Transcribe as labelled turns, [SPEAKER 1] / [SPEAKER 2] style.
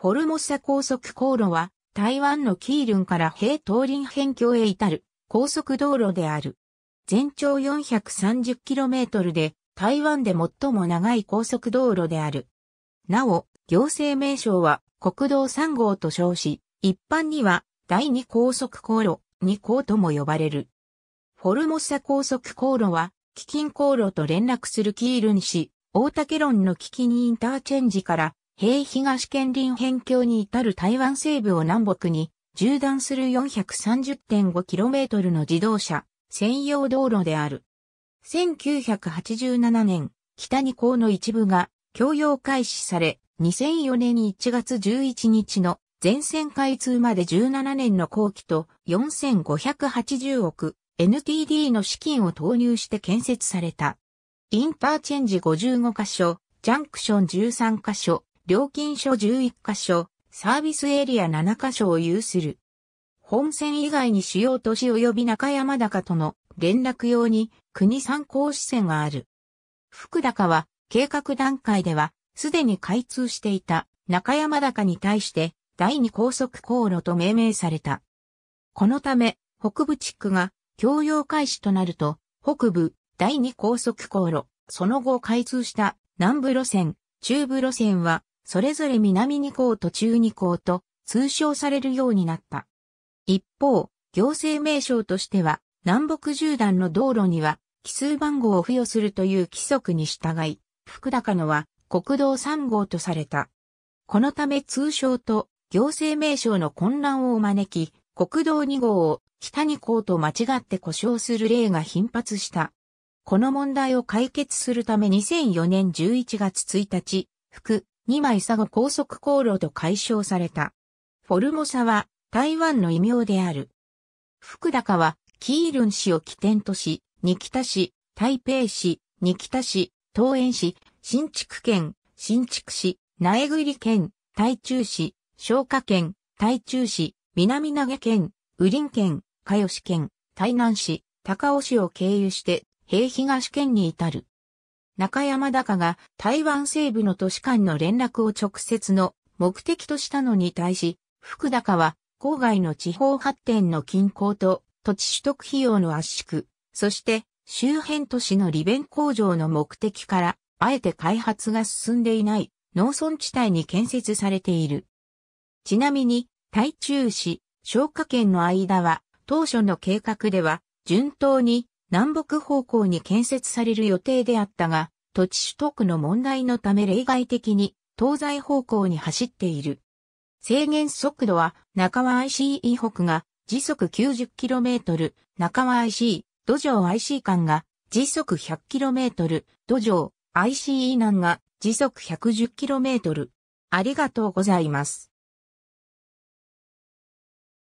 [SPEAKER 1] フォルモサ高速航路は台湾のキールンから平東林辺境へ至る高速道路である。全長 430km で台湾で最も長い高速道路である。なお、行政名称は国道3号と称し、一般には第2高速航路2号とも呼ばれる。フォルモサ高速航路は、基金航路と連絡するキールン市、大竹論の基金インターチェンジから平東県林辺境に至る台湾西部を南北に縦断する 430.5km の自動車専用道路である。1987年、北二港の一部が供用開始され、2004年1月11日の全線開通まで17年の後期と4580億 NTD の資金を投入して建設された。インターチェンジ55箇所、ジャンクション13箇所、料金所11カ所、サービスエリア7カ所を有する。本線以外に主要都市及び中山高との連絡用に国参考支線がある。福高は計画段階ではすでに開通していた中山高に対して第二高速航路と命名された。このため北部地区が共用開始となると北部第二高速航路、その後開通した南部路線、中部路線はそれぞれ南2項と中2項と通称されるようになった。一方、行政名称としては、南北縦断の道路には、奇数番号を付与するという規則に従い、福高野は国道3号とされた。このため通称と行政名称の混乱を招き、国道2号を北2項と間違って故障する例が頻発した。この問題を解決するため2004年11月1日、福、2枚佐護高速航路と解消された。フォルモサは台湾の異名である。福高はキールン市を起点とし、仁北市、台北市、仁北市、東園市、新築県、新築市、苗栗県、台中市、昇華県、台中市、南投県、雨林県、加吉県、台南市、高尾市を経由して、平東県に至る。中山高が台湾西部の都市間の連絡を直接の目的としたのに対し、福高は郊外の地方発展の均衡と土地取得費用の圧縮、そして周辺都市の利便工場の目的から、あえて開発が進んでいない農村地帯に建設されている。ちなみに、台中市、消華県の間は、当初の計画では、順当に南北方向に建設される予定であったが、土地取得の問題のため例外的に東西方向に走っている。制限速度は中和 ICE 北が時速 90km、中和 ICE、土壌 IC 間が時速 100km、土壌 ICE 南が時速 110km。ありがとうございます。